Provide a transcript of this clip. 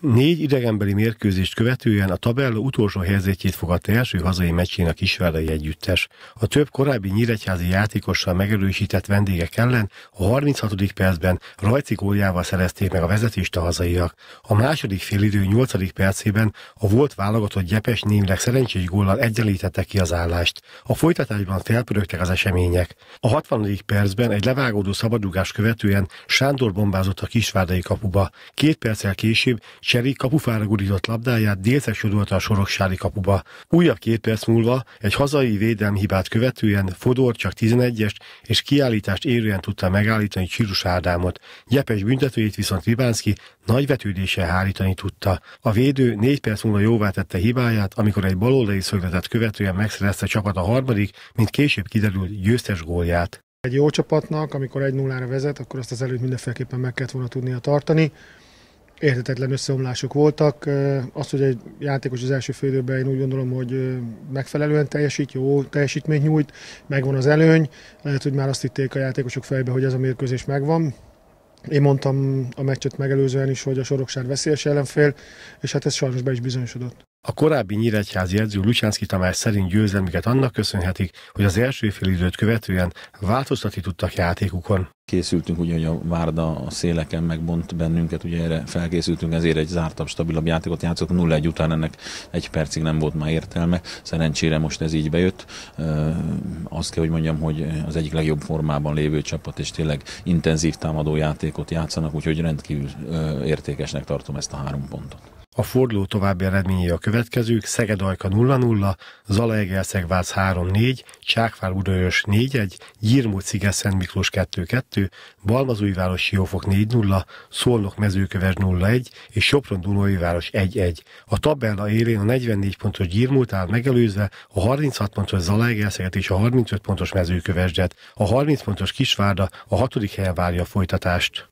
Négy idegenbeli mérkőzést követően a tabella utolsó helyzetjét fogadta első hazai meccsén a kisvárdai együttes. A több korábbi nyíregyházi játékossal megerősített vendégek ellen a 36. percben rajci góljával szerezték meg a vezetést a hazaiak. A második félidő 8. percében a volt válogatott gyepes némleg szerencsés góllal egyenlítette ki az állást. A folytatásban felpörögtek az események. A 60. percben egy levágódó szabadugás követően Sándor bombázott a kisvárdai kapuba. Két perccel később Cseri kapufára gurított labdáját délce sodolta a soroksári kapuba. Újabb két perc múlva egy hazai védelmi hibát követően Fodor csak 11-est és kiállítást érően tudta megállítani Csirus Ádámot. Gyepes büntetőjét viszont Libánszki nagy vetődéssel hárítani tudta. A védő négy perc múlva jóvá tette hibáját, amikor egy baloldali szögletet követően megszerezte csapat a harmadik, mint később kiderült győztes gólját. Egy jó csapatnak, amikor 1-0-ra vezet, akkor azt az előtt mindenféleképpen meg kellett volna tudnia tartani értetetlen összeomlások voltak. Az, hogy egy játékos az első félidőben én úgy gondolom, hogy megfelelően teljesít, jó teljesítményt nyújt, megvan az előny, lehet, hogy már azt hitték a játékosok fejbe, hogy ez a mérkőzés megvan, én mondtam a meccset megelőzően is, hogy a Soroksár veszélyes ellenfél, és hát ez sajnos be is bizonyosodott. A korábbi nyíregyházi edző Lucsánszki Tamás szerint győzelmüket annak köszönhetik, hogy az első fél időt követően változtatni tudtak játékukon. Készültünk, ugye, hogy a Várda a széleken megbont bennünket, ugye erre felkészültünk, ezért egy zártabb, stabilabb játékot játszottunk. 0 egy után ennek egy percig nem volt már értelme. Szerencsére most ez így bejött. Azt kell, hogy mondjam, hogy az egyik legjobb formában lévő csapat, és tényleg intenzív támadó játékot játszanak, úgyhogy rendkívül értékesnek tartom ezt a három pontot. A forduló további eredményei a következők, Szeged-Ajka 0-0, Zalaegerszegvác 3-4, Csákvár-Udajos 4-1, Gyirmót-Sziget-Szent Miklós 2-2, Város Jófok 4-0, Szolnok mezőköves 0-1 és Sopron Város 1-1. A tabella élén a 44 pontos Gyirmót áll megelőzve a 36 pontos Zalaegerszeget és a 35 pontos mezőkövesdet. A 30 pontos Kisvárda a 6. helyen várja a folytatást.